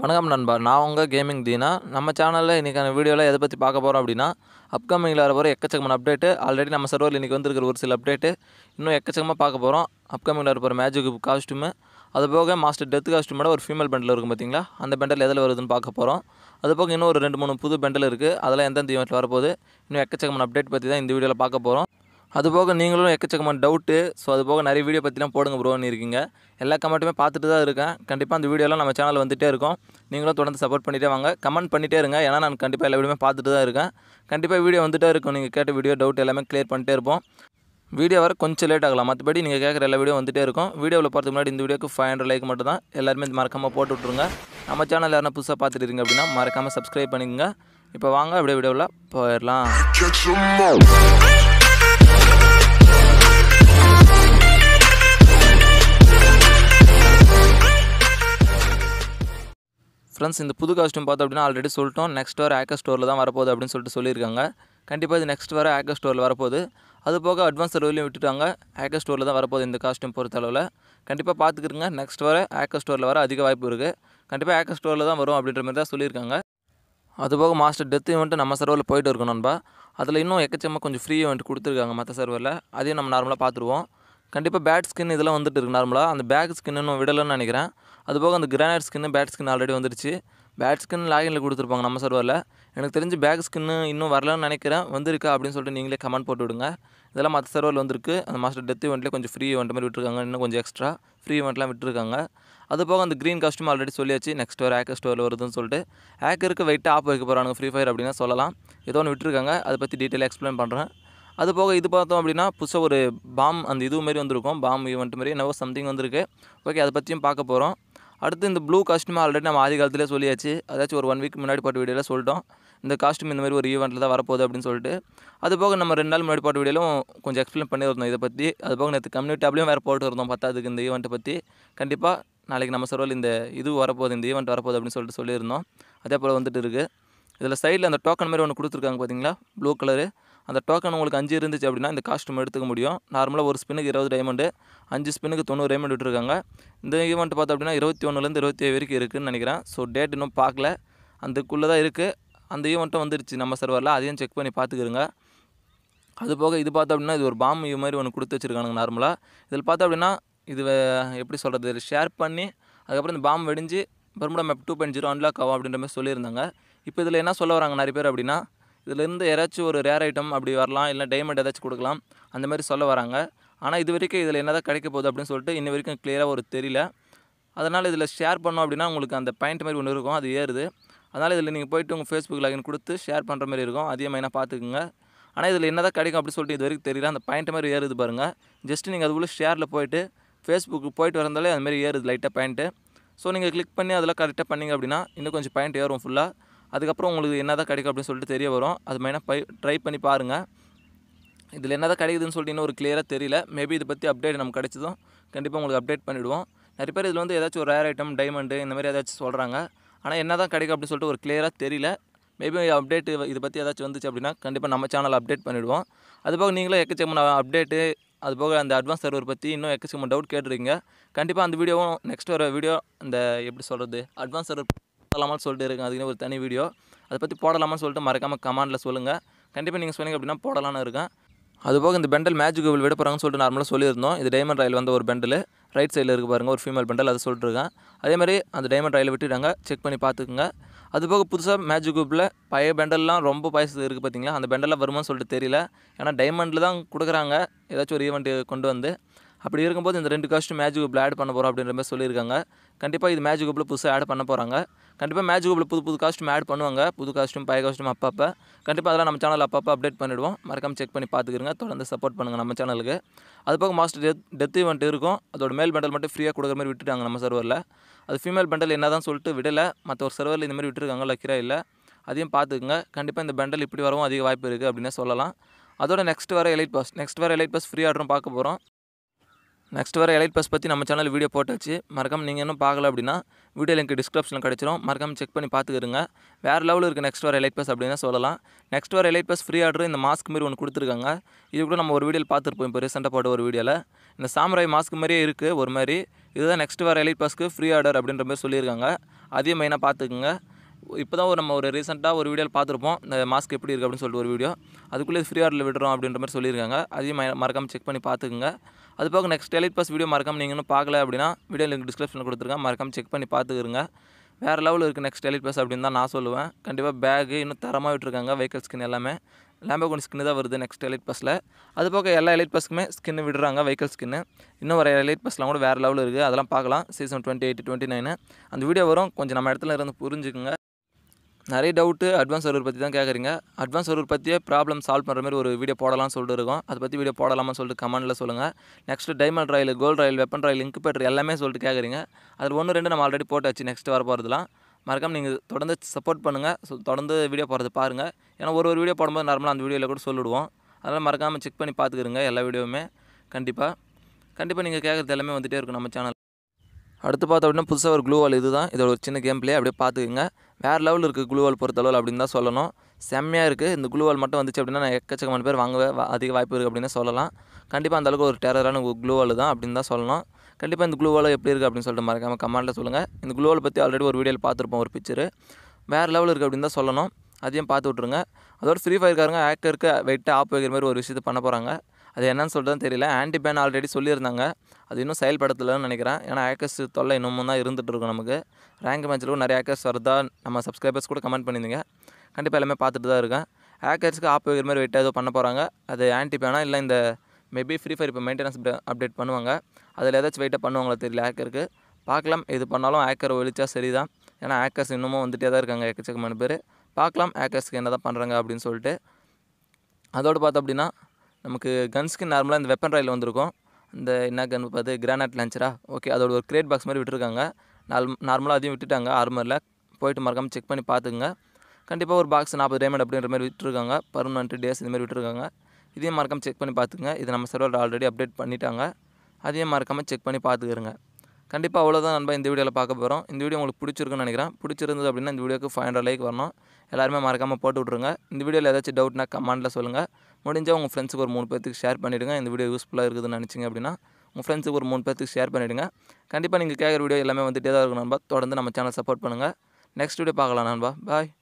வணக்கம் நண்பா நான் உங்கள் கேமிங் தீனா நம்ம சேனலில் இன்றைக்கான வீடியோவில் எதை பற்றி பார்க்க போகிறோம் அப்படின்னா அப்கமிங்கில் வர போகிற எக்கச்சக்கமான அப்டேட்டு ஆல்ரெடி நம்ம சர்வரில் இன்றைக்கி வந்துருக்கிற ஒரு சில அப்டேட்டு இன்னும் எக்கச்சக்கமாக பார்க்க போகிறோம் அப்கமிங்கில் வர போகிற மேஜிக் காஸ்ட்யூமு அது போக மாஸ்டர் டெத் காஸ்ட்யூமோட ஒரு ஃபீமேல் பெண்டில் இருக்கும் பார்த்தீங்களா அந்த பெண்டில் எதில் வருதுன்னு பார்க்க போகிறோம் அது போக இன்னும் ஒரு ரெண்டு மூணு புது பெண்டல் இருக்குது அதெல்லாம் எந்தெந்த ஈவெண்ட்டில் வரப்போகுது இன்னும் எக்கச்சக்கமான அப்டேட் பற்றி தான் இந்த வீடியோவில் பார்க்க போகிறோம் அதுபோக நீங்களும் எக்கச்சக்கமான டவுட்டு ஸோ அது போக நிறைய வீடியோ பற்றிலாம் போடுங்க ப்ரோன்னு இருக்கீங்க எல்லா கமெண்ட்டுமே பார்த்துட்டு தான் இருக்கேன் கண்டிப்பாக அந்த வீடியோலாம் நம்ம சேனல் வந்துகிட்டே இருக்கும் நீங்களும் தொடர்ந்து சப்போர்ட் பண்ணிகிட்டே வாங்க கமெண்ட் பண்ணிகிட்டே இருங்க ஏன்னா நான் கண்டிப்பாக எல்லா வீடியோமே பார்த்துட்டு தான் இருக்கேன் கண்டிப்பாக வீடியோ வந்துகிட்டே இருக்கும் நீங்கள் கேட்ட வீடியோ டவுட் எல்லாமே க்ளியர் பண்ணிட்டே இருப்போம் வீடியோ வர கொஞ்சம் லேட் ஆகலாம் மற்றபடி நீங்கள் கேட்குற எல்லா வீடியோ வந்துகிட்டே இருக்கும் வீடியோவில் பார்த்து முன்னாடி இந்த வீடியோக்கு ஃபைவ் ஹண்ட்ரட் லைக் மட்டும் தான் எல்லாருமே மறக்காமல் போட்டு விட்ருங்க நம்ம சேனல் யாரும் புதுசாக பார்த்துட்டு இருக்கீங்க அப்படின்னா மறக்காமல் சப்ஸ்கிரைப் பண்ணிக்கோங்க இப்போ வாங்க அப்படியே வீடியோவில் போயிடலாம் ஃப்ரெண்ட்ஸ் இந்த புது காஸ்ட்யூம் பார்த்தோம் அப்படின்னா ஆல்ரெடி சொல்லிட்டோம் நெக்ஸ்ட் வர ஆக்கர் ஸ்டோரில் தான் வரப்போகுது அப்படின்னு சொல்லிட்டு சொல்லியிருக்காங்க கண்டிப்பாக இது நெக்ஸ்ட் வர ஆக்கர் ஸ்டோரில் வரப்போகுது அது போக அட்வான்ஸ் ரோலையும் விட்டுட்டாங்க ஆக்கர் ஸ்டோரில் தான் வரப்போகுது இந்த காஸ்ட்யூம் பொறுத்தளவில் கண்டிப்பாக பார்த்துக்கிறங்க நெக்ஸ்ட் வர ஆக்கர் ஸ்டோரில் வர அதிக வாய்ப்பு இருக்குது கண்டிப்பாக ஆக்கர் ஸ்டோரில் தான் வரும் அப்படின்ற மாதிரி தான் சொல்லியிருக்காங்க அது போக மாஸ்டர் டெத் இவெண்ட்டு நம்ம சர்வரில் போயிட்டு இருக்கணும் நண்பா அதில் இன்னும் எக்கச்சமாக கொஞ்சம் ஃப்ரீ இவெண்ட் கொடுத்துருக்காங்க மற்ற சர்வரில் அதையும் நம்ம நார்மலாக பார்த்துருவோம் கண்டிப்பாக பேட் ஸ்கின் இதெல்லாம் வந்துட்டு இருக்கு நார்மலாக அந்த பேக் ஸ்கின் இன்னும் விடலன்னு நினைக்கிறேன் அதுபோக அந்த கிரானைட் ஸ்கின்னு பேட் ஸ்கின் ஆல்ரெடி வந்துருச்சு பேட் ஸ்கின் லாகின்ல கொடுத்துருப்பாங்க நம்ம சர்வரில் எனக்கு தெரிஞ்சு பேக் ஸ்கின்னு இன்னும் வரலன்னு நினைக்கிறேன் வந்திருக்கா அப்படின்னு சொல்லிட்டு நீங்களே கமெண்ட் போட்டு விடுங்க இதெல்லாம் மற்ற சர்வரில் வந்திருக்கு அந்த மாஸ்டர் டெத் இவெண்ட்லேயே கொஞ்சம் ஃப்ரீ இவெண்ட் மாதிரி விட்டுருக்காங்க இன்னும் கொஞ்சம் எக்ஸ்ட்ரா ஃப்ரீ இவெண்ட்லாம் விட்டுருக்காங்க அது போக அந்த க்ரீன் காஸ்ட்யூம் ஆல்ரெடி சொல்லியாச்சு நெக்ஸ்ட் ஒரு ஹேக்கர் ஸ்டோரில் வருதுன்னு சொல்லிட்டு ஹேக்கருக்கு வெயிட்டாக ஆப் வைக்க போகிறானுங்க ஃப்ரீ ஃபயர் அப்படின்னா சொல்லலாம் ஏதோ ஒன்று விட்டுருக்காங்க அதை பற்றி டீட்டெயிலாக எக்ஸ்பிளைன் பண்ணுறேன் அது போக இது பார்த்தோம் அப்படின்னா புதுசாக ஒரு பாம் அந்த இது மாரி வந்திருக்கும் பாம் ஈவெண்ட் மாரி என்னவோ சம்திங் வந்திருக்கு ஓகே அதை பற்றியும் பார்க்க போகிறோம் அடுத்து இந்த ப்ளூ காஸ்ட்யூம் ஆல்ரெடி நம்ம ஆதி காலத்திலே சொல்லியாச்சு அதாச்சும் ஒரு ஒன் வீக் முன்னாடி பாட்டு வீடியோவில் சொல்லிட்டோம் இந்த காஸ்ட்யூம் இந்த மாதிரி ஒரு ஈவெண்ட்டில் தான் வரப்போகுது அப்படின்னு சொல்லிட்டு அது போக நம்ம ரெண்டு நாள் முன்னாடி போட்ட வீடியோலும் கொஞ்சம் எக்ஸ்பிளைன் பண்ணியிருந்தோம் இதை பற்றி அது போக நேற்று கம்யூனிட்டி அப்படியும் வேறு போட்டு இருந்தோம் பத்தாதுக்கு இந்த ஈவெண்ட்டை பற்றி கண்டிப்பாக நாளைக்கு நம்ம சர்வல் இந்த இது வரப்போகுது இந்த ஈவெண்ட் வரப்போகுது அப்படின்னு சொல்லிட்டு சொல்லியிருந்தோம் அதே போல் வந்துட்டு இருக்குது இதில் சைடில் அந்த டோக்கன் மாதிரி ஒன்று கொடுத்துருக்காங்க பார்த்தீங்களா ப்ளூ கலரு அந்த டோக்கன் உங்களுக்கு அஞ்சு இருந்துச்சு அப்படின்னா இந்த காஸ்ட்யூம் எடுத்துக்க முடியும் நார்மலாக ஒரு ஸ்பின்னுக்கு இருபது டைமண்டு அஞ்சு ஸ்பின்னுக்கு தொண்ணூறு டைமண்ட் விட்டுருக்காங்க இந்த ஈவெண்ட்டு பார்த்தோம் அப்படின்னா இருபத்தி ஒன்றுலேருந்து இருபத்தி ஏழு வரைக்கும் இருக்குதுன்னு நினைக்கிறேன் ஸோ டேட் இன்னும் பார்க்கல அதுக்குள்ளே தான் இருக்குது அந்த ஈவெண்ட்டும் வந்துருச்சு நம்ம சர்வரில் அதையும் செக் பண்ணி பார்த்துக்குறோங்க அது போக இது பார்த்தோம் அப்படின்னா இது ஒரு பாம்பு இது மாதிரி ஒன்று கொடுத்து வச்சுருக்காங்க நார்மலாக இதில் பார்த்தோம் அப்படின்னா இது எப்படி சொல்கிறது ஷேர் பண்ணி அதுக்கப்புறம் இந்த பாம்பு வெடிஞ்சு Bermuda map two point zero unlock ஆகும் அப்படின்ற மாதிரி சொல்லியிருந்தாங்க இப்போ இதில் என்ன சொல்ல வராங்க நிறைய பேர் அப்படின்னா இதுலேருந்து யாராச்சும் ஒரு ரேர் ஐட்டம் அப்படி வரலாம் இல்லை டைமண்ட் ஏதாச்சும் கொடுக்கலாம் அந்த மாதிரி சொல்ல வராங்க ஆனால் இது வரைக்கும் இதில் என்ன தான் கிடைக்க போகுது அப்படின்னு சொல்லிட்டு இன்ன வரைக்கும் க்ளியராக ஒரு தெரியல அதனால் இதில் ஷேர் பண்ணோம் அப்படின்னா உங்களுக்கு அந்த பாயிண்ட் மாதிரி ஒன்று இருக்கும் அது ஏறுது அதனால் இதில் நீங்கள் போய்ட்டு உங்கள் ஃபேஸ்புக் லாகின் கொடுத்து ஷேர் பண்ணுற மாதிரி இருக்கும் அதே மாதிரினா பார்த்துக்குங்க ஆனால் இதில் என்ன தான் கிடைக்கும் அப்படின்னு சொல்லிட்டு இது வரைக்கும் தெரியல அந்த பாயிண்ட் மாதிரி ஏறுது பாருங்கள் ஜஸ்ட் நீங்கள் அதுக்குள்ளே ஷேரில் போய்ட்டு ஃபேஸ்புக்கு போயிட்டு வரந்தாலே அதுமாரி ஏறுது லைட்டாக பாயிண்ட்டு ஸோ நீங்கள் கிளிக் பண்ணி அதெல்லாம் கரெக்டாக பண்ணிங்க அப்படின்னா இன்னும் கொஞ்சம் பாயிண்ட் ஏறும் ஃபுல்லாக அதுக்கப்புறம் உங்களுக்கு என்ன தான் கிடைக்கும் அப்படின்னு சொல்லிட்டு தெரிய வரும் அது மெயினாக பை ட்ரை பண்ணி பாருங்கள் இதில் என்ன தான் கிடைக்குதுன்னு சொல்லிட்டு இன்னும் ஒரு கிளியராக தெரியல மேபி இதை பற்றி அப்டேட் நம்ம கிடச்சதும் கண்டிப்பாக உங்களுக்கு அப்டேட் பண்ணிவிடுவோம் நிறைய பேர் இதில் வந்து ஏதாச்சும் ஒரு ரேர் ஐட்டம் டைமண்டு இந்த மாதிரி ஏதாச்சும் சொல்கிறாங்க ஆனால் என்ன தான் கிடைக்கும் அப்படின்னு சொல்லிட்டு ஒரு கிளியராக தெரியல மேபி அப்டேட்டு இதை பற்றி ஏதாச்சும் வந்துச்சு அப்படின்னா கண்டிப்பாக நம்ம சேனலில் அப்டேட் பண்ணிவிடுவோம் அதுபோக நீங்களும் எக்கச்சக்கமான அப்டேட்டு அதுபோக அந்த அட்வான்ஸ் சர்வர் பற்றி இன்னும் எக்கச்சக்கமான டவுட் கேட்டுருக்கீங்க கண்டிப்பாக அந்த வீடியோவும் நெக்ஸ்ட் வர வீடியோ அந்த எப்படி சொல்கிறது அட்வான்ஸ் சர்வர் போடலாமான்னு சொல்லிட்டு இருக்கேன் அதுக்குன்னு ஒரு தனி வீடியோ அதை பற்றி போடலாமான்னு சொல்லிட்டு மறக்காமல் கமாண்டில் சொல்லுங்கள் கண்டிப்பாக நீங்கள் சொன்னீங்க அப்படின்னா போடலான்னு இருக்கேன் அதுபோக இந்த பெண்டல் மேஜிக் கோவில் விட போகிறாங்கன்னு சொல்லிட்டு நார்மலாக சொல்லியிருந்தோம் இது டைமண்ட் ராயில் வந்த ஒரு பெண்டல் ரைட் சைடில் இருக்க பாருங்கள் ஒரு ஃபீமேல் பெண்டல் அதை சொல்லிட்டுருக்கேன் அதே மாதிரி அந்த டைமண்ட் ராயில் விட்டுவிட்டாங்க செக் பண்ணி பார்த்துக்குங்க அதுபோக புதுசாக மேஜிக் குரூப்பில் பழைய பெண்டல்லாம் ரொம்ப பயசு இருக்குது பார்த்தீங்களா அந்த பெண்டலில் வருமானு சொல்லிட்டு தெரியல ஏன்னா டைமண்டில் தான் கொடுக்குறாங்க ஏதாச்சும் ஒரு ஈவெண்ட்டு கொண்டு வந்து அப்படி இருக்கும்போது இந்த ரெண்டு காஸ்ட்டு மேஜிக் குரூப்பில் ஆட் பண்ண போகிறோம் அப்படின்ற மாதிரி சொல்லியிருக்காங்க கண்டிப்பாக இது மேஜிக் குரூப்பில் புதுசாக ஆட் பண்ண போகிறாங்க கண்டிப்பாக மேஜிக்கோபில் புது புது காஸ்ட்டும் ஆட் பண்ணுவாங்க புது காஸ்ட்டும் பய காஸ்ட்டும் அப்பப்போ கண்டிப்பாக அதெல்லாம் நம்ம சேனல் அப்பப்போ அப்டேட் பண்ணிவிடுவோம் மறக்காமல் செக் பண்ணி பார்த்துக்கிறங்க தொடர்ந்து சப்போர்ட் பண்ணுங்கள் நம்ம சேனலுக்கு அது பக்கம் மாஸ்டர் டெத் டெத் ஈவெண்ட் இருக்கும் அதோட மேல் பண்டல் மட்டும் ஃப்ரீயாக கொடுக்குற மாதிரி விட்டுட்டாங்க நம்ம சர்வரில் அது ஃபீமேல் பண்டல் என்ன தான் சொல்லிட்டு விடலை மற்ற ஒரு சர்வரில் இந்தமாதிரி விட்டுருக்காங்க லக்கிரா இல்லை அதையும் பார்த்துக்குங்க கண்டிப்பாக இந்த பண்டல் இப்படி வரவும் அதிக வாய்ப்பு இருக்குது அப்படின்னு சொல்லலாம் அதோட நெக்ஸ்ட் வர எலைட் பாஸ் நெக்ஸ்ட் வர எலைட் பாஸ் ஃப்ரீ ஆர்டரும் பார்க்க போகிறோம் நெக்ஸ்ட் வர எலைட் பஸ் பற்றி நம்ம சேனல் வீடியோ போட்டாச்சு மறக்காமல் நீங்கள் இன்னும் பார்க்கல அப்படின்னா வீடியோ லிங்க் டிஸ்கிரிப்ஷனில் கிடச்சிரும் மறக்காமல் செக் பண்ணி பார்த்துக்கிறங்க வேறு லெவலில் இருக்குது நெக்ஸ்ட் வர எலைட் பஸ் அப்படின்னு சொல்லலாம் நெக்ஸ்ட் வர எலைட் பஸ் ஃப்ரீ ஆர்டர் இந்த மாஸ்க் மாரி ஒன்று கொடுத்துருக்காங்க இது கூட நம்ம ஒரு வீடியோவில் பார்த்துருப்போம் இப்போ ரீசெண்டாக போட்ட ஒரு வீடியோவில் இந்த சாமராய் மாஸ்க் மாதிரியே இருக்குது ஒரு மாதிரி இதுதான் நெக்ஸ்ட் வர எலைட் பஸ்க்கு ஃப்ரீ ஆர்டர் அப்படின்ற மாதிரி சொல்லியிருக்காங்க அதையும் மெயினாக பார்த்துக்குங்க இப்போ தான் ஒரு நம்ம ஒரு ரீசெண்டாக ஒரு வீடியோவில் பார்த்துருப்போம் இந்த மாஸ்க் எப்படி இருக்குது அப்படின்னு சொல்லிட்டு ஒரு வீடியோ அதுக்குள்ளே ஃப்ரீ ஆர்டரில் விடுறோம் அப்படின்ற மாதிரி சொல்லியிருக்காங்க அதையும் மறக்காமல் செக் பண்ணி பார்த்துக்குங்க அது போக நெக்ஸ்ட் எலிட் பாஸ் வீடியோ மறக்காம நீங்கள் இன்னும் பார்க்கல அப்படின்னா வீடியோ லிங்க் டிஸ்கிரிப்ஷனில் கொடுத்துருக்கேன் மறக்காம செக் பண்ணி பார்த்துக்கிறங்க வேறு லெவலில் இருக்குது நெக்ஸ்ட் எலிட் பாஸ் அப்படின்னு தான் நான் சொல்லுவேன் கண்டிப்பாக பேக் இன்னும் தரமாக விட்டுருக்காங்க வெஹிக்கல் ஸ்கின் எல்லாமே லேம்போகோன் ஸ்கின்னு தான் வருது நெக்ஸ்ட் எலிட் பஸ்ஸில் அது போக எல்லா எலைட் பஸ்க்குமே ஸ்கின்னு விடுறாங்க வெஹிக்கல் ஸ்கின்னு இன்னும் வர எலைட் பஸ்லாம் கூட வேறு லெவலில் இருக்குது அதெல்லாம் பார்க்கலாம் சீசன் டுவெண்ட்டி எயிட் டுவெண்ட்டி அந்த வீடியோ வரும் கொஞ்சம் நம்ம இடத்துல இருந்து புரிஞ்சுக்குங்க நிறைய டவுட்டு அட்வான்ஸ் சர்வர் பற்றி தான் கேட்குறீங்க அட்வான்ஸ் சர்வர் பற்றியே ப்ராப்ளம் சால்வ் பண்ணுற மாதிரி ஒரு வீடியோ போடலாம்னு சொல்லிட்டு இருக்கோம் அதை பற்றி வீடியோ போடலாமா சொல்லிட்டு கமெண்ட்டில் சொல்லுங்கள் next diamond royale gold royale weapon royale இங்கு எல்லாமே சொல்லிட்டு கேட்குறீங்க அதில் ஒன்று ரெண்டு நம்ம ஆல்ரெடி போட்டாச்சு நெக்ஸ்ட் வர போகிறதுலாம் மறக்காமல் நீங்கள் தொடர்ந்து சப்போர்ட் பண்ணுங்கள் ஸோ தொடர்ந்து வீடியோ போகிறது பாருங்கள் ஏன்னா ஒரு ஒரு வீடியோ போடும்போது நார்மலாக அந்த வீடியோவில் கூட சொல்லிடுவோம் அதனால் மறக்காமல் செக் பண்ணி பார்த்துக்கிறங்க எல்லா வீடியோவுமே கண்டிப்பாக கண்டிப்பாக நீங்கள் கேட்குறது எல்லாமே வந்துகிட்டே இருக்கும் நம்ம சேனல் அடுத்து பார்த்தோம் அப்படின்னா புதுசாக ஒரு க்ளூவால் இதுதான் இது தான் இதோட ஒரு சின்ன கேம் பிளே அப்படியே பார்த்துக்குங்க வேறு லெவல் இருக்குது குளுவால் பொறுத்தளவில் அப்படின்னு தான் சொல்லணும் செம்மையாக இருக்குது இந்த குளுவால் மட்டும் வந்துச்சு அப்படின்னா நான் எக்கச்சக்கமான பேர் வாங்க அதிக வாய்ப்பு இருக்குது அப்படின்னு சொல்லலாம் கண்டிப்பாக அந்தளவுக்கு ஒரு டேரரான குளுவால் தான் அப்படின்னு தான் சொல்லணும் கண்டிப்பாக இந்த குளுவால் எப்படி இருக்குது அப்படின்னு சொல்லிட்டு மறக்காமல் கமெண்ட்டில் சொல்லுங்கள் இந்த குளுவால் பற்றி ஆல்ரெடி ஒரு வீடியோவில் பார்த்துருப்போம் ஒரு பிக்சரு வேறு லெவல் இருக்குது அப்படின்னு தான் சொல்லணும் அதையும் பார்த்து விட்ருங்க அதோட ஃப்ரீ ஃபயர்காரங்க ஹேக்கருக்கு வெயிட்டாக ஆப் வைக்கிற மாதிரி ஒரு விஷயத்தை பண்ண போகிறாங்க அது என்னன்னு சொல்கிறது தெரியல ஆன்டி பேன் ஆல்ரெடி சொல்லியிருந்தாங்க அது இன்னும் செயல்படுத்தலைன்னு நினைக்கிறேன் ஏன்னா ஆக்கர்ஸ் தொல்லை இன்னமும் தான் இருந்துகிட்டு இருக்கும் நமக்கு ரேங்க் மேட்ச்சிலும் நிறைய ஆக்கர்ஸ் வருதா நம்ம சப்ஸ்கிரைபர்ஸ் கூட கமெண்ட் பண்ணியிருந்தீங்க கண்டிப்பாக எல்லாமே பார்த்துட்டு தான் இருக்கேன் ஹேக்கர்ஸ்க்கு ஆப் வைக்கிற மாதிரி வெயிட்டாக ஏதோ பண்ண போகிறாங்க அது ஆன்டி பேனா இல்லை இந்த மேபி ஃப்ரீ ஃபயர் இப்போ மெயின்டெனன்ஸ் அப்டேட் பண்ணுவாங்க அதில் ஏதாச்சும் வெயிட்டாக பண்ணுவாங்களா தெரியல ஆக்கருக்கு பார்க்கலாம் இது பண்ணாலும் ஆக்கர் ஒழிச்சா சரி தான் ஏன்னா ஆக்கர்ஸ் இன்னமும் வந்துகிட்டே தான் இருக்காங்க ஏக்கச்சக்கமான பேர் பார்க்கலாம் ஆக்கர்ஸ்க்கு என்ன தான் பண்ணுறாங்க அப்படின்னு சொல்லிட்டு அதோடு பார்த்தோம் அப்படின்னா நமக்கு கன்ஸ்க்கு நார்மலாக இந்த வெப்பன் ராயில் வந்திருக்கும் இந்த என்ன கன் பார்த்து கிரானைட் லான்ச்சரா ஓகே அதோட ஒரு கிரேட் பாக்ஸ் மாதிரி விட்டுருக்காங்க நார் நார்மலாக அதையும் விட்டுட்டாங்க ஆர்மரில் போயிட்டு மறக்காமல் செக் பண்ணி பார்த்துங்க கண்டிப்பாக ஒரு பாக்ஸ் நாற்பது டேமண்ட் அப்படின்ற மாதிரி விட்டுருக்காங்க பர்மனெண்ட் டேஸ் இந்த மாதிரி விட்டுருக்காங்க இதையும் மறக்காமல் செக் பண்ணி பார்த்துங்க இது நம்ம சர்வர் ஆல்ரெடி அப்டேட் பண்ணிட்டாங்க அதையும் மறக்காமல் செக் பண்ணி பார்த்துக்கிறங்க கண்டிப்பாக அவ்வளோதான் நண்பா இந்த வீடியோவில் பார்க்க போகிறோம் இந்த வீடியோ உங்களுக்கு பிடிச்சிருக்குன்னு நினைக்கிறேன் பிடிச்சிருந்தது அப்படின்னா இந்த வீடியோக்கு ஃபைவ் ஹண்ட்ரட் லைக் வரணும் எல்லாருமே மறக்காமல் போட்டு விட்ருங்க இந்த வீடியோவில் ஏதாச்சும் டவுட்னா கமெண்டில் சொல்லுங்கள் முடிஞ்சால் உங்கள் ஃப்ரெண்ட்ஸுக்கு ஒரு மூணு பேர்த்துக்கு ஷேர் பண்ணிவிடுங்க இந்த வீடியோ யூஸ்ஃபுல்லாக இருக்குதுன்னு நினச்சிங்க அப்படின்னா உங்கள் ஃப்ரெண்ட்ஸுக்கு ஒரு மூணு பேர்த்துக்கு ஷேர் பண்ணிவிடுங்க கண்டிப்பாக நீங்கள் கேட்குற வீடியோ எல்லாமே வந்துகிட்டே தான் இருக்கும் நண்பா தொடர்ந்து நம்ம சேனல் சப்போர்ட் பண்ணுங்கள் நெக்ஸ்ட் வீடியோ பார்க்கலாம் நண்பா பாய்